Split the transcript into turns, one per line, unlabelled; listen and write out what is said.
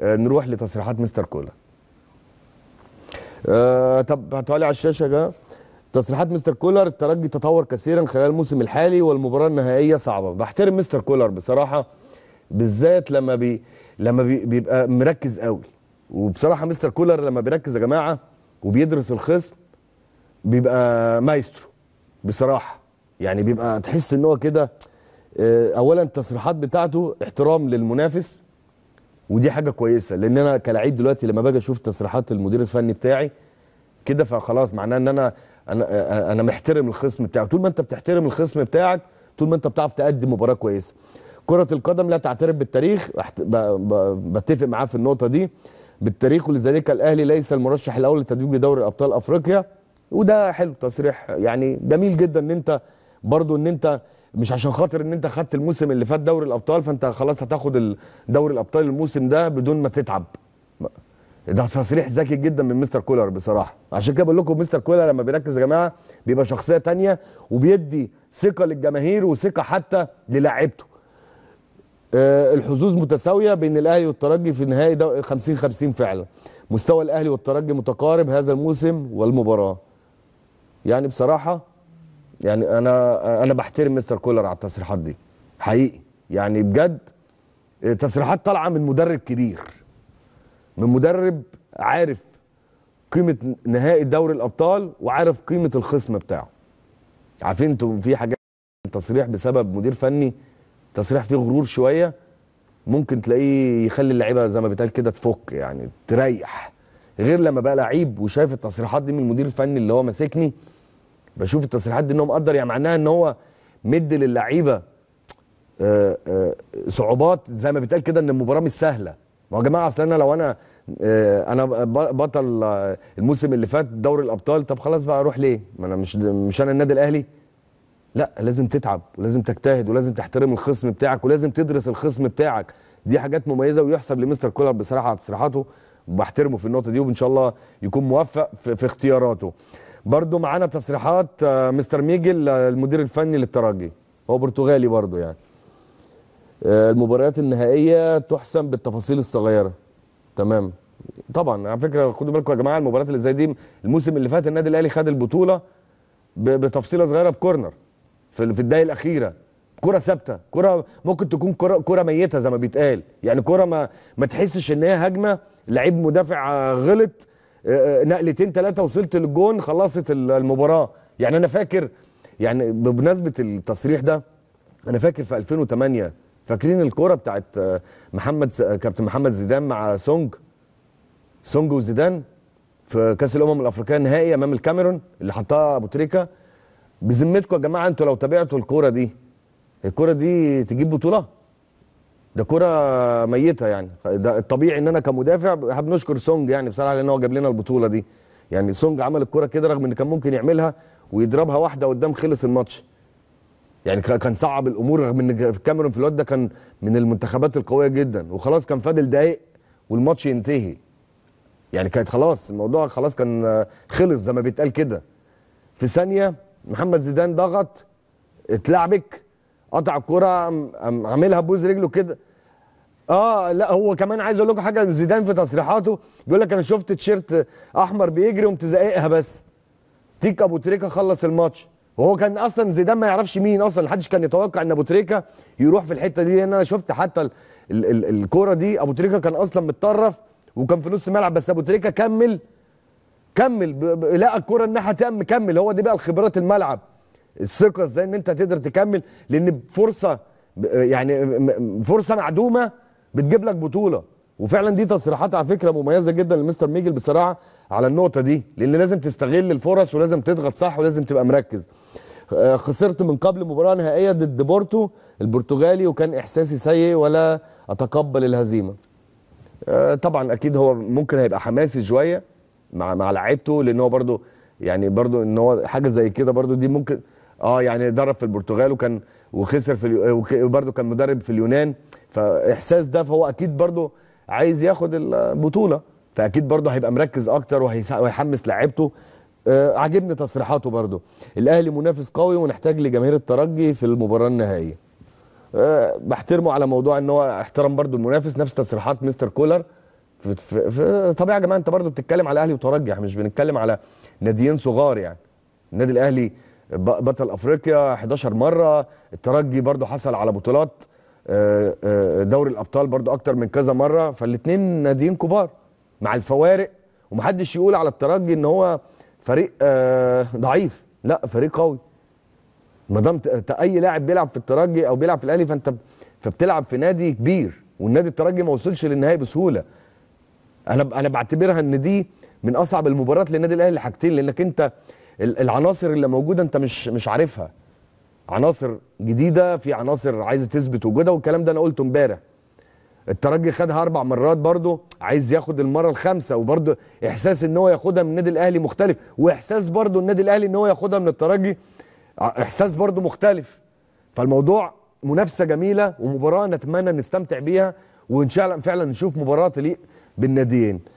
آه، نروح لتصريحات مستر كولا آه طب هتعالي على الشاشه ده تصريحات مستر كولر الترجي تطور كثيرا خلال الموسم الحالي والمباراه النهائيه صعبه بحترم مستر كولر بصراحه بالذات لما بي لما بي بيبقى مركز قوي وبصراحه مستر كولر لما بيركز يا جماعه وبيدرس الخصم بيبقى مايسترو بصراحه يعني بيبقى تحس ان هو كده آه، اولا التصريحات بتاعته احترام للمنافس ودي حاجه كويسه لان انا كلاعب دلوقتي لما باجي اشوف تصريحات المدير الفني بتاعي كده فخلاص معناه ان انا انا انا محترم الخصم بتاعك طول ما انت بتحترم الخصم بتاعك طول ما انت بتعرف تقدم مباراه كويسه كره القدم لا تعترف بالتاريخ بتفق معاه في النقطه دي بالتاريخ ولذلك الاهلي ليس المرشح الاول للتدريب لدوري ابطال افريقيا وده حلو تصريح يعني جميل جدا ان انت برضو ان انت مش عشان خاطر ان انت خدت الموسم اللي فات دوري الابطال فانت خلاص هتاخد دوري الابطال الموسم ده بدون ما تتعب ده تصريح ذكي جدا من مستر كولر بصراحه عشان كده بقول لكم مستر كولر لما بيركز يا جماعه بيبقى شخصيه تانية وبيدي ثقه للجماهير وثقه حتى للاعيبته أه الحظوظ متساويه بين الاهلي والترجي في نهائي 50 50 فعلا مستوى الاهلي والترجي متقارب هذا الموسم والمباراه يعني بصراحه يعني انا انا بحترم مستر كولر على التصريحات دي حقيقي يعني بجد تصريحات طالعه من مدرب كبير من مدرب عارف قيمه نهائي دوري الابطال وعارف قيمه الخصم بتاعه عارفين انتوا في حاجات تصريح بسبب مدير فني تصريح فيه غرور شويه ممكن تلاقيه يخلي اللعيبه زي ما بيتقال كده تفك يعني تريح غير لما بقى لعيب وشايف التصريحات دي من المدير الفني اللي هو ماسكني بشوف التصريحات دي ان هو مقدر يعني معناها ان هو مد للعيبه آه، آه، صعوبات زي ما بيتقال كده ان المباراه مش سهله ما هو يا جماعه اصل انا لو انا آه، انا بطل الموسم اللي فات دوري الابطال طب خلاص بقى اروح ليه ما انا مش مش انا النادي الاهلي لا لازم تتعب ولازم تجتهد ولازم تحترم الخصم بتاعك ولازم تدرس الخصم بتاعك دي حاجات مميزه ويحسب لمستر كولر بصراحه على تصريحاته وبحترمه في النقطه دي وان شاء الله يكون موفق في اختياراته برضو معانا تصريحات آه، مستر ميجل آه، المدير الفني للترجي هو برتغالي برضو يعني آه، المباريات النهائيه تحسم بالتفاصيل الصغيره تمام طبعا على فكره خدوا بالكم يا جماعه المباريات اللي زي دي الموسم اللي فات النادي الاهلي خد البطوله بتفصيله صغيره بكورنر في الدقايق الاخيره كره ثابته كره ممكن تكون كره كره ميته زي ما بيتقال يعني كره ما ما تحسش ان هي هجمه لعيب مدافع غلط نقلتين ثلاثه وصلت للجون خلصت المباراه يعني انا فاكر يعني بمناسبه التصريح ده انا فاكر في 2008 فاكرين الكوره بتاعت آه، محمد آه، كابتن محمد زيدان مع سونج سونج وزيدان في كاس الامم الافريقيه النهائي امام الكاميرون اللي حطها ابو تريكه بذمتكم يا جماعه انتوا لو تابعتوا الكوره دي الكوره دي تجيب بطوله ده كرة ميتة يعني ده الطبيعي ان انا كمدافع بنشكر سونج يعني بصراحة لان هو جاب لنا البطولة دي يعني سونج عمل الكرة كده رغم ان كان ممكن يعملها ويضربها واحدة قدام خلص الماتش يعني كان صعب الامور رغم ان كاميرون في الوقت ده كان من المنتخبات القوية جدا وخلاص كان فاضل دقايق والماتش ينتهي يعني كانت خلاص الموضوع خلاص كان خلص زي ما بيتقال كده في ثانية محمد زيدان ضغط اتلعبك قطع الكرة عاملها بوز رجله كده اه لا هو كمان عايز اقول لكم حاجه زيدان في تصريحاته بيقول لك انا شفت تيشيرت احمر بيجري قمت زقيقها بس تيك ابو تريكه خلص الماتش وهو كان اصلا زيدان ما يعرفش مين اصلا محدش كان يتوقع ان ابو تريكه يروح في الحته دي لان انا شفت حتى ال ال ال الكوره دي ابو تريكه كان اصلا متطرف وكان في نص الملعب بس ابو تريكه كمل كمل لقى الكوره الناحيه تم كمل هو دي بقى الخبرات الملعب الثقه ازاي ان انت تقدر تكمل لان فرصه يعني فرصه معدومه بتجيب لك بطوله وفعلا دي تصريحات على فكره مميزه جدا لمستر ميجل بصراحه على النقطه دي لان لازم تستغل الفرص ولازم تضغط صح ولازم تبقى مركز آه، خسرت من قبل مباراه نهائيه ضد بورتو البرتغالي وكان احساسي سيء ولا اتقبل الهزيمه آه، طبعا اكيد هو ممكن هيبقى حماسي شويه مع مع لعيبته لان هو برده يعني برده ان هو حاجه زي كده برده دي ممكن اه يعني درب في البرتغال وكان وخسر في آه، وبرده كان مدرب في اليونان فاحساس ده فهو اكيد برده عايز ياخد البطوله فاكيد برده هيبقى مركز اكتر وهيحمس لعيبته آه عجبني تصريحاته برده الاهلي منافس قوي ونحتاج لجماهير الترجي في المباراه النهائيه أه بحترمه على موضوع ان هو احترم برده المنافس نفس تصريحات مستر كولر في, في, في طب يا جماعه انت برده بتتكلم على الاهلي وترجي مش بنتكلم على ناديين صغار يعني النادي الاهلي بطل افريقيا 11 مره الترجي برضو حصل على بطولات آه، آه، دوري الابطال برضو اكتر من كذا مره فالاثنين ناديين كبار مع الفوارق ومحدش يقول على الترجي ان هو فريق آه، ضعيف لا فريق قوي ما دام اي لاعب بيلعب في الترجي او بيلعب في الاهلي فانت فبتلعب في نادي كبير والنادي الترجي ما وصلش للنهائي بسهوله انا انا بعتبرها ان دي من اصعب المباريات للنادي الاهلي حاجتين لانك انت العناصر اللي موجوده انت مش مش عارفها عناصر جديده في عناصر عايزه تثبت وجودها والكلام ده انا قلته امبارح الترجي خدها اربع مرات برضه عايز ياخد المره الخامسه وبرضه احساس ان هو ياخدها من النادي الاهلي مختلف واحساس برضه النادي الاهلي ان هو ياخدها من الترجي احساس برضه مختلف فالموضوع منافسه جميله ومباراه نتمنى نستمتع بيها وان شاء الله فعلا نشوف مباراه تليق بالناديين